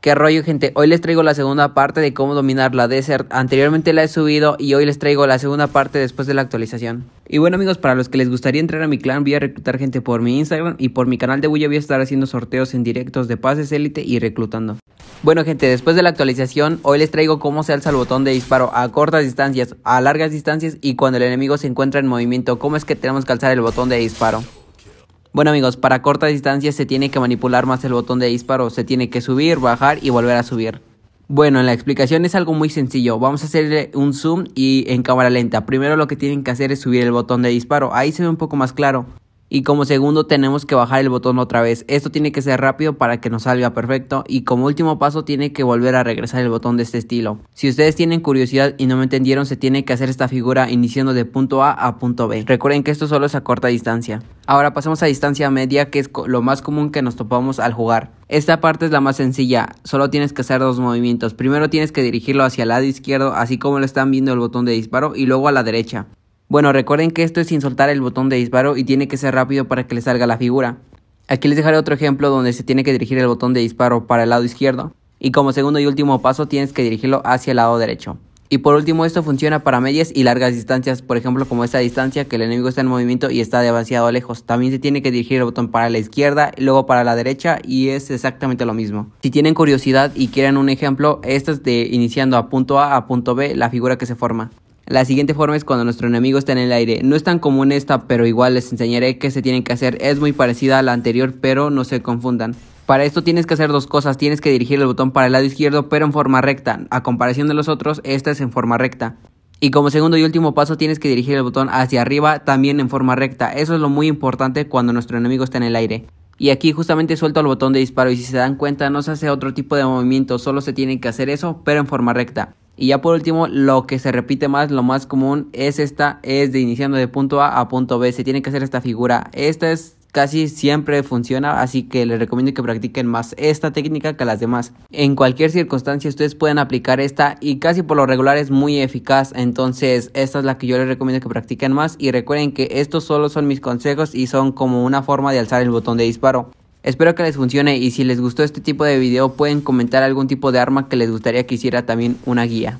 ¿Qué rollo, gente? Hoy les traigo la segunda parte de cómo dominar la Desert. Anteriormente la he subido y hoy les traigo la segunda parte después de la actualización. Y bueno, amigos, para los que les gustaría entrar a mi clan, voy a reclutar gente por mi Instagram y por mi canal de Bulla voy a estar haciendo sorteos en directos de pases élite y reclutando. Bueno, gente, después de la actualización, hoy les traigo cómo se alza el botón de disparo a cortas distancias, a largas distancias y cuando el enemigo se encuentra en movimiento, cómo es que tenemos que alzar el botón de disparo. Bueno amigos, para corta distancia se tiene que manipular más el botón de disparo, se tiene que subir, bajar y volver a subir. Bueno, la explicación es algo muy sencillo, vamos a hacerle un zoom y en cámara lenta. Primero lo que tienen que hacer es subir el botón de disparo, ahí se ve un poco más claro. Y como segundo tenemos que bajar el botón otra vez. Esto tiene que ser rápido para que nos salga perfecto. Y como último paso tiene que volver a regresar el botón de este estilo. Si ustedes tienen curiosidad y no me entendieron se tiene que hacer esta figura iniciando de punto A a punto B. Recuerden que esto solo es a corta distancia. Ahora pasamos a distancia media que es lo más común que nos topamos al jugar. Esta parte es la más sencilla, solo tienes que hacer dos movimientos. Primero tienes que dirigirlo hacia el lado izquierdo, así como lo están viendo el botón de disparo, y luego a la derecha. Bueno, recuerden que esto es sin soltar el botón de disparo y tiene que ser rápido para que le salga la figura. Aquí les dejaré otro ejemplo donde se tiene que dirigir el botón de disparo para el lado izquierdo. Y como segundo y último paso tienes que dirigirlo hacia el lado derecho. Y por último esto funciona para medias y largas distancias, por ejemplo como esta distancia que el enemigo está en movimiento y está demasiado lejos. También se tiene que dirigir el botón para la izquierda, y luego para la derecha y es exactamente lo mismo. Si tienen curiosidad y quieren un ejemplo, esto es de iniciando a punto A a punto B la figura que se forma. La siguiente forma es cuando nuestro enemigo está en el aire. No es tan común esta, pero igual les enseñaré qué se tienen que hacer. Es muy parecida a la anterior, pero no se confundan. Para esto tienes que hacer dos cosas, tienes que dirigir el botón para el lado izquierdo pero en forma recta, a comparación de los otros, esta es en forma recta. Y como segundo y último paso tienes que dirigir el botón hacia arriba también en forma recta, eso es lo muy importante cuando nuestro enemigo está en el aire. Y aquí justamente suelto el botón de disparo y si se dan cuenta no se hace otro tipo de movimiento, solo se tiene que hacer eso pero en forma recta. Y ya por último, lo que se repite más, lo más común es esta, es de iniciando de punto A a punto B. Se tiene que hacer esta figura. Esta es casi siempre funciona, así que les recomiendo que practiquen más esta técnica que las demás. En cualquier circunstancia ustedes pueden aplicar esta y casi por lo regular es muy eficaz, entonces esta es la que yo les recomiendo que practiquen más y recuerden que estos solo son mis consejos y son como una forma de alzar el botón de disparo. Espero que les funcione y si les gustó este tipo de video pueden comentar algún tipo de arma que les gustaría que hiciera también una guía.